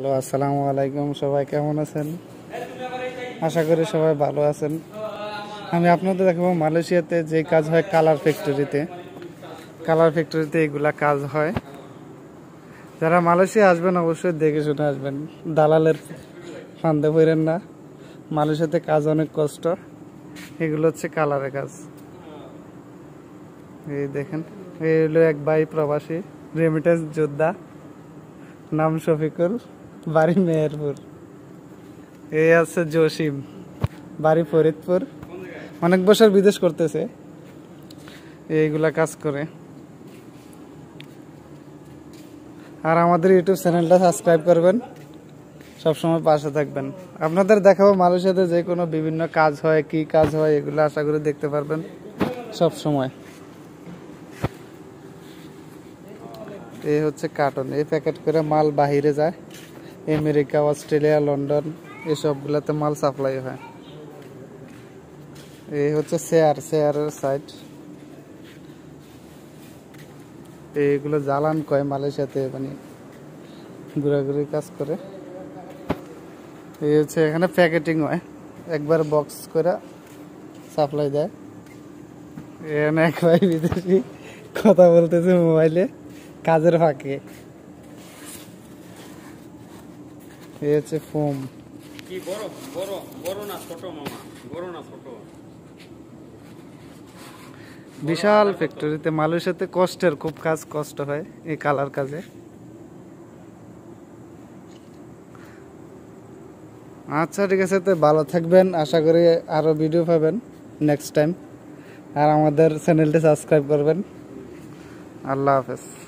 hello আসসালামু আলাইকুম সবাই কেমন আছেন আশা করি সবাই ভালো আছেন আমি আপনাদের দেখবো মালয়েশিয়াতে যে কাজ হয় কালার ফ্যাক্টরিতে কালার ফ্যাক্টরিতে এগুলা কাজ হয় যারা মালয়েশিয়া আসবেন অবশ্যই দেখে শুনে আসবেন দালালের ফান্দে বইরেন না মালয়েশিয়াতে কাজ অনেক কষ্ট এগুলো হচ্ছে কালারের কাজ এই দেখেন এই হলো এক বাই প্রবাসী রেমিটেন্স যোদ্ধা নাম শফিকুল বাড়ি মেহেরপুর এ আছে জসিম বাড়ি ফরিদপুর অনেক বছর বিদেশ করতেছে এইগুলা কাজ করে আর আমাদের ইউটিউব চ্যানেলটা সাবস্ক্রাইব করবেন সবসময় পাশে থাকবেন আপনাদের দেখাবো মালয়েশিয়াতে যে কোনো বিভিন্ন কাজ হয় কি কাজ হয় এগুলো আশা করে দেখতে পারবেন সব সময় এই হচ্ছে কার্টন এই প্যাকেট করে মাল বাহিরে যায় আমেরিকা অস্ট্রেলিয়া লন্ডন এসবগুলোতে মাল সাপ্লাই হয় এই হচ্ছে শেয়ার শেয়ারের সাইট এইগুলো জ্বালান কয় মালয়েশিয়াতে মানে ঘোরাঘুরি কাজ করে এই হচ্ছে এখানে প্যাকেটিং হয় একবার বক্স করে সাপ্লাই দেয় এখানে একবার বিদেশি কথা বলতেছে মোবাইলে কাজের ফাঁকে এই হচ্ছে ফোম কি বড় বড় বড় না ছোট মামা বড় না ছোট বিশাল ফ্যাক্টরিতে মালের সাথে কষ্টের খুব কাজ কষ্ট হয় এই কালার কাজে আচ্ছা ঠিক আছে তো ভালো থাকবেন আশা করি আরও ভিডিও পাবেন নেক্সট টাইম আর আমাদের চ্যানেলটি সাবস্ক্রাইব করবেন আল্লাহ হাফেজ